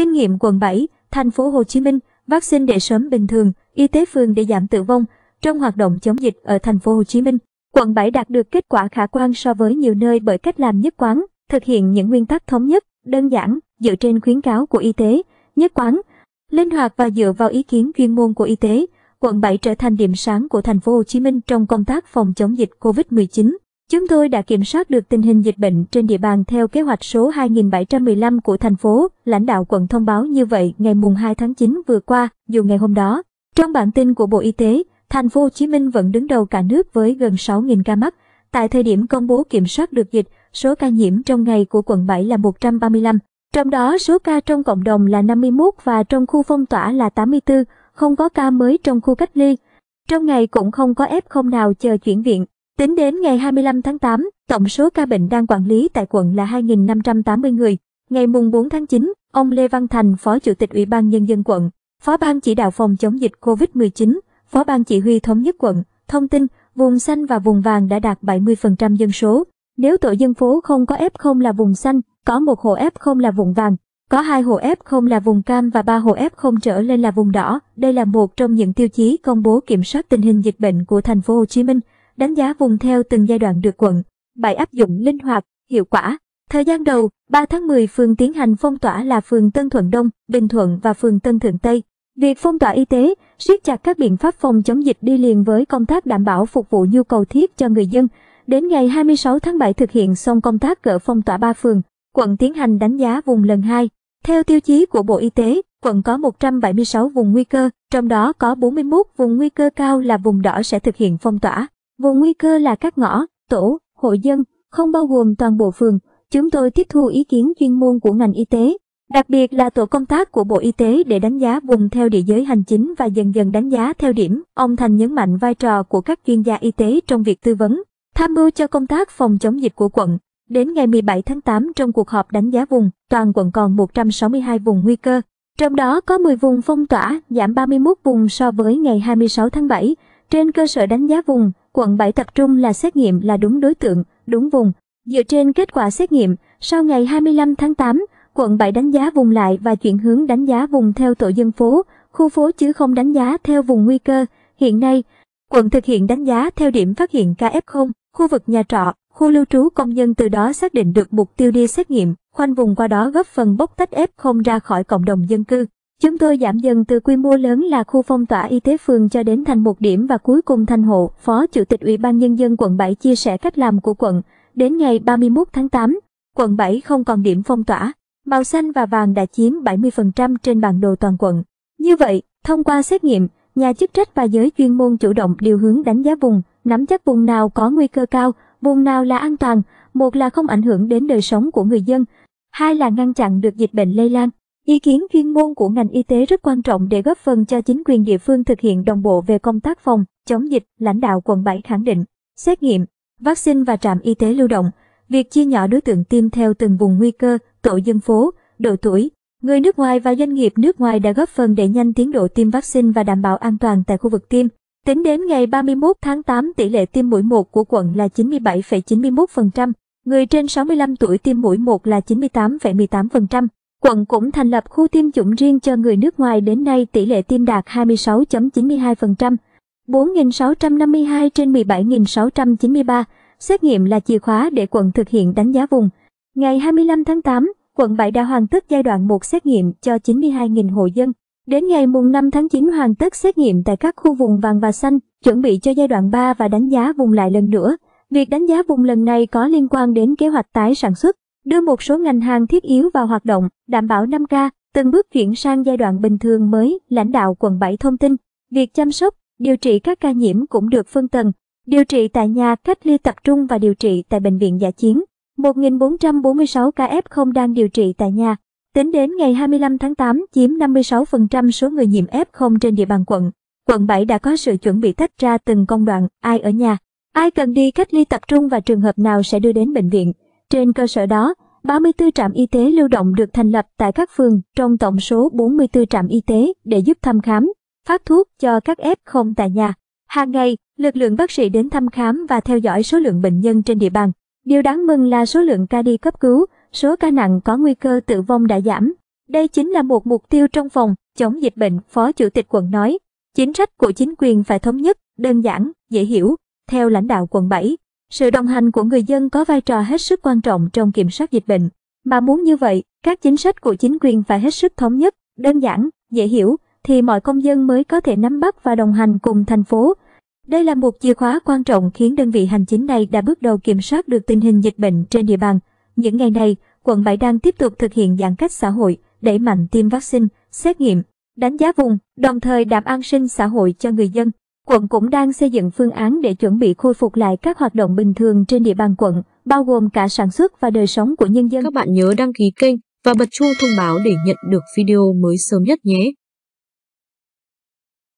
Kinh nghiệm quận 7, thành phố Hồ Chí Minh, vaccine để sớm bình thường, y tế phường để giảm tử vong. Trong hoạt động chống dịch ở thành phố Hồ Chí Minh, quận 7 đạt được kết quả khả quan so với nhiều nơi bởi cách làm nhất quán, thực hiện những nguyên tắc thống nhất, đơn giản, dựa trên khuyến cáo của y tế, nhất quán, linh hoạt và dựa vào ý kiến chuyên môn của y tế. Quận 7 trở thành điểm sáng của thành phố Hồ Chí Minh trong công tác phòng chống dịch COVID-19. Chúng tôi đã kiểm soát được tình hình dịch bệnh trên địa bàn theo kế hoạch số 2715 của thành phố, lãnh đạo quận thông báo như vậy ngày mùng 2 tháng 9 vừa qua, dù ngày hôm đó. Trong bản tin của Bộ Y tế, thành phố Hồ Chí Minh vẫn đứng đầu cả nước với gần 6.000 ca mắc. Tại thời điểm công bố kiểm soát được dịch, số ca nhiễm trong ngày của quận 7 là 135, trong đó số ca trong cộng đồng là 51 và trong khu phong tỏa là 84, không có ca mới trong khu cách ly. Trong ngày cũng không có F0 nào chờ chuyển viện. Tính đến ngày 25 tháng 8, tổng số ca bệnh đang quản lý tại quận là 2.580 người. Ngày mùng 4 tháng 9, ông Lê Văn Thành, Phó Chủ tịch Ủy ban Nhân dân quận, Phó ban chỉ đạo phòng chống dịch COVID-19, Phó ban chỉ huy thống nhất quận, thông tin vùng xanh và vùng vàng đã đạt 70% dân số. Nếu tổ dân phố không có F0 là vùng xanh, có một hộ F0 là vùng vàng, có hai hộ F0 là vùng cam và ba hộ F0 trở lên là vùng đỏ. Đây là một trong những tiêu chí công bố kiểm soát tình hình dịch bệnh của thành phố Hồ Chí Minh đánh giá vùng theo từng giai đoạn được quận. bài Áp dụng linh hoạt, hiệu quả. Thời gian đầu, 3 tháng 10 phường tiến hành phong tỏa là phường Tân Thuận Đông, Bình Thuận và phường Tân Thượng Tây. Việc phong tỏa y tế, siết chặt các biện pháp phòng chống dịch đi liền với công tác đảm bảo phục vụ nhu cầu thiết cho người dân. Đến ngày 26 tháng 7 thực hiện xong công tác gỡ phong tỏa 3 phường, quận tiến hành đánh giá vùng lần 2. Theo tiêu chí của Bộ Y tế, quận có 176 vùng nguy cơ, trong đó có 41 vùng nguy cơ cao là vùng đỏ sẽ thực hiện phong tỏa. Vùng nguy cơ là các ngõ, tổ, hộ dân, không bao gồm toàn bộ phường. Chúng tôi tiếp thu ý kiến chuyên môn của ngành y tế, đặc biệt là tổ công tác của Bộ Y tế để đánh giá vùng theo địa giới hành chính và dần dần đánh giá theo điểm. Ông Thành nhấn mạnh vai trò của các chuyên gia y tế trong việc tư vấn, tham mưu cho công tác phòng chống dịch của quận. Đến ngày 17 tháng 8 trong cuộc họp đánh giá vùng, toàn quận còn 162 vùng nguy cơ, trong đó có 10 vùng phong tỏa, giảm 31 vùng so với ngày 26 tháng 7. Trên cơ sở đánh giá vùng, quận 7 tập trung là xét nghiệm là đúng đối tượng, đúng vùng. Dựa trên kết quả xét nghiệm, sau ngày 25 tháng 8, quận 7 đánh giá vùng lại và chuyển hướng đánh giá vùng theo tổ dân phố, khu phố chứ không đánh giá theo vùng nguy cơ. Hiện nay, quận thực hiện đánh giá theo điểm phát hiện kf F0, khu vực nhà trọ, khu lưu trú công nhân từ đó xác định được mục tiêu đi xét nghiệm, khoanh vùng qua đó góp phần bóc tách F0 ra khỏi cộng đồng dân cư. Chúng tôi giảm dần từ quy mô lớn là khu phong tỏa y tế phường cho đến thành một điểm và cuối cùng thành hộ, Phó Chủ tịch Ủy ban Nhân dân quận 7 chia sẻ cách làm của quận. Đến ngày 31 tháng 8, quận 7 không còn điểm phong tỏa. Màu xanh và vàng đã chiếm 70% trên bản đồ toàn quận. Như vậy, thông qua xét nghiệm, nhà chức trách và giới chuyên môn chủ động điều hướng đánh giá vùng, nắm chắc vùng nào có nguy cơ cao, vùng nào là an toàn, một là không ảnh hưởng đến đời sống của người dân, hai là ngăn chặn được dịch bệnh lây lan. Ý kiến chuyên môn của ngành y tế rất quan trọng để góp phần cho chính quyền địa phương thực hiện đồng bộ về công tác phòng, chống dịch, lãnh đạo quận 7 khẳng định. Xét nghiệm, vaccine và trạm y tế lưu động, việc chia nhỏ đối tượng tiêm theo từng vùng nguy cơ, tổ dân phố, độ tuổi, người nước ngoài và doanh nghiệp nước ngoài đã góp phần để nhanh tiến độ tiêm vaccine và đảm bảo an toàn tại khu vực tiêm. Tính đến ngày 31 tháng 8, tỷ lệ tiêm mũi 1 của quận là 97,91%, người trên 65 tuổi tiêm mũi 1 là 98,18%, Quận cũng thành lập khu tiêm chủng riêng cho người nước ngoài đến nay tỷ lệ tiêm đạt 26.92%, 4.652 trên 17.693, xét nghiệm là chìa khóa để quận thực hiện đánh giá vùng. Ngày 25 tháng 8, quận 7 đã hoàn tất giai đoạn 1 xét nghiệm cho 92.000 hộ dân. Đến ngày mùng 5 tháng 9 hoàn tất xét nghiệm tại các khu vùng vàng và xanh, chuẩn bị cho giai đoạn 3 và đánh giá vùng lại lần nữa. Việc đánh giá vùng lần này có liên quan đến kế hoạch tái sản xuất, đưa một số ngành hàng thiết yếu vào hoạt động, đảm bảo 5K, từng bước chuyển sang giai đoạn bình thường mới, lãnh đạo quận 7 thông tin. Việc chăm sóc, điều trị các ca nhiễm cũng được phân tầng, điều trị tại nhà cách ly tập trung và điều trị tại bệnh viện giả chiến. 1.446 ca F0 đang điều trị tại nhà. Tính đến ngày 25 tháng 8 chiếm 56% số người nhiễm F0 trên địa bàn quận. Quận 7 đã có sự chuẩn bị tách ra từng công đoạn, ai ở nhà, ai cần đi cách ly tập trung và trường hợp nào sẽ đưa đến bệnh viện. Trên cơ sở đó, 34 trạm y tế lưu động được thành lập tại các phường trong tổng số 44 trạm y tế để giúp thăm khám, phát thuốc cho các F0 tại nhà. Hàng ngày, lực lượng bác sĩ đến thăm khám và theo dõi số lượng bệnh nhân trên địa bàn. Điều đáng mừng là số lượng ca đi cấp cứu, số ca nặng có nguy cơ tử vong đã giảm. Đây chính là một mục tiêu trong phòng chống dịch bệnh, Phó Chủ tịch quận nói. Chính sách của chính quyền phải thống nhất, đơn giản, dễ hiểu. Theo lãnh đạo quận 7, sự đồng hành của người dân có vai trò hết sức quan trọng trong kiểm soát dịch bệnh. Mà muốn như vậy, các chính sách của chính quyền phải hết sức thống nhất, đơn giản, dễ hiểu, thì mọi công dân mới có thể nắm bắt và đồng hành cùng thành phố. Đây là một chìa khóa quan trọng khiến đơn vị hành chính này đã bước đầu kiểm soát được tình hình dịch bệnh trên địa bàn. Những ngày này, quận 7 đang tiếp tục thực hiện giãn cách xã hội, đẩy mạnh tiêm vaccine, xét nghiệm, đánh giá vùng, đồng thời đảm an sinh xã hội cho người dân. Quận cũng đang xây dựng phương án để chuẩn bị khôi phục lại các hoạt động bình thường trên địa bàn quận, bao gồm cả sản xuất và đời sống của nhân dân. Các bạn nhớ đăng ký kênh và bật chuông thông báo để nhận được video mới sớm nhất nhé.